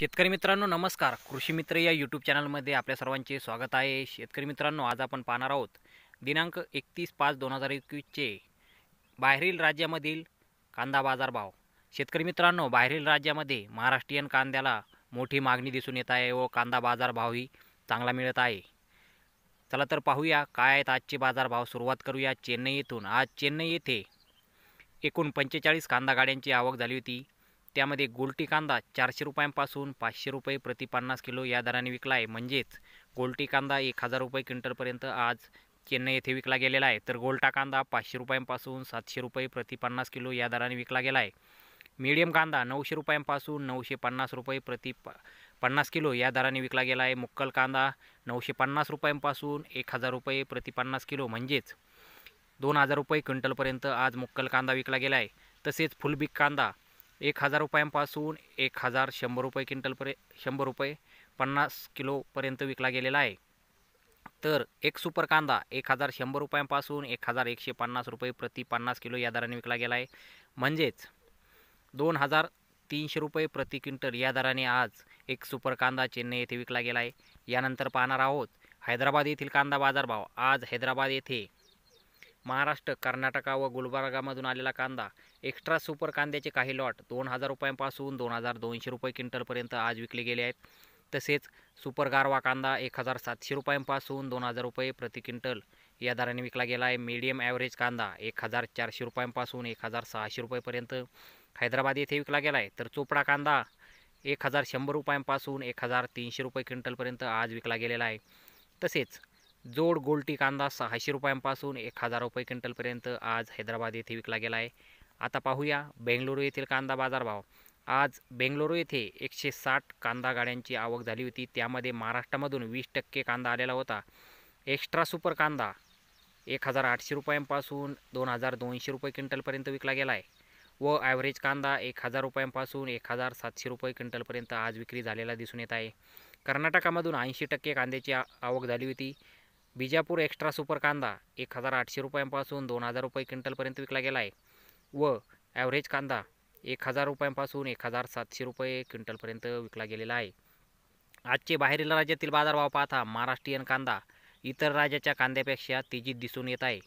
शेतकरी मित्रांनो नमस्कार कृषी मित्र या यूट्यूब चॅनलमध्ये आपल्या सर्वांचे स्वागत आहे शेतकरी मित्रांनो आज आपण पाहणार आहोत दिनांक एकतीस पाच दोन हजार एकवीसचे बाहेरील राज्यामधील कांदा बाजारभाव शेतकरी मित्रांनो बाहेरील राज्यामध्ये महाराष्ट्रीयन कांद्याला मोठी मागणी दिसून येत आहे व कांदा बाजारभावही चांगला मिळत आहे चला तर पाहूया काय आहेत आजचे बाजारभाव सुरुवात करूया चेन्नई येथून आज चेन्नई येथे एकूण पंचेचाळीस कांदा गाड्यांची आवक झाली होती त्यामध्ये गोलटी कांदा चारशे रुपयांपासून पाचशे रुपये प्रति पन्नास किलो या दराने विकला आहे म्हणजेच गोलटी कांदा एक हजार रुपये क्विंटलपर्यंत आज चेन्नई येथे विकला गेलेला आहे तर गोलटा कांदा पाचशे रुपयांपासून सातशे रुपये प्रति पन्नास किलो या दराने विकला गेला आहे मीडियम कांदा नऊशे रुपयांपासून नऊशे पन्नास रुपये प्रति प पन्नास किलो या दराने विकला गेला आहे मुक्कल कांदा नऊशे पन्नास रुपयांपासून एक हजार रुपये प्रति पन्नास किलो म्हणजेच दोन हजार रुपये क्विंटलपर्यंत आज मुक्कल कांदा विकला गेला आहे तसेच फुलबीक कांदा एक हजार रुपयांपासून एक हजार शंभर रुपये क्विंटलपर्यंत शंभर रुपये पन्नास किलोपर्यंत विकला गेलेला आहे तर एक सुपर कांदा एक हजार शंभर रुपयांपासून एक हजार एकशे पन्नास रुपये प्रति पन्नास किलो या दराने विकला गेला आहे म्हणजेच दोन हजार तीनशे रुपये प्रति क्विंटल या दराने आज एक सुपर कांदा चेन्नई येथे विकला गेला आहे यानंतर पाहणार आहोत हैदराबाद येथील कांदा बाजारभाव आज हैदराबाद येथे महाराष्ट्र कर्नाटका व गुलबर्गामधून आलेला कांदा एक्स्ट्रा सुपर कांद्याचे काही लॉट दोन हजार रुपयांपासून दोन हजार दोनशे रुपये क्विंटलपर्यंत आज विकले गेले आहेत तसेच सुपर गारवा कांदा एक हजार सातशे रुपयांपासून दोन हजार रुपये प्रति क्विंटल या दराने विकला गेला आहे मीडियम ॲव्हरेज कांदा एक हजार चारशे रुपयांपासून एक हजार सहाशे रुपयेपर्यंत हैदराबाद येथे विकला गेला आहे तर चोपडा कांदा एक हजार शंभर रुपयांपासून एक हजार तीनशे रुपये क्विंटलपर्यंत आज विकला गेलेला आहे तसेच जोड गोलटी कांदा सहाशे रुपयांपासून एक हजार रुपये क्विंटलपर्यंत आज हैदराबाद येथे विकला गेला आहे आता पाहूया बेंगलुरू येथील कांदा बाजारभाव आज बेंगलुरू येथे एकशे साठ कांदा गाड्यांची आवक झाली होती त्यामध्ये महाराष्ट्रामधून वीस टक्के कांदा आलेला होता एक्स्ट्रा सुपर कांदा एक हजार आठशे रुपयांपासून दोन हजार दोनशे रुपये क्विंटलपर्यंत विकला गेला आहे व ॲव्हरेज कांदा एक हजार रुपयांपासून एक हजार सातशे रुपये क्विंटलपर्यंत आज विक्री झालेला दिसून येत आहे कर्नाटकामधून ऐंशी टक्के कांद्याची आवक झाली होती बिजापूर एक्स्ट्रा सुपर कांदा एक हजार आठशे रुपयांपासून दोन हजार रुपये क्विंटलपर्यंत विकला गेला आहे व ॲव्हरेज कांदा एक हजार रुपयांपासून एक हजार सातशे रुपये क्विंटलपर्यंत विकला गेलेला आहे आजचे बाहेरील राज्यातील बाजारभाव पाहता महाराष्ट्रीयन कांदा इतर राज्याच्या कांद्यापेक्षा तेजीत दिसून येत आहे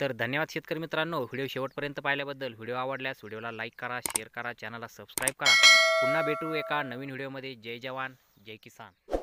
तर धन्यवाद शेतकरी मित्रांनो व्हिडिओ शेवटपर्यंत पाहिल्याबद्दल व्हिडिओ आवडल्यास व्हिडिओला लाईक करा शेअर करा चॅनलला सबस्क्राईब करा पुन्हा भेटू एका नवीन व्हिडिओमध्ये जय जवान जय किसान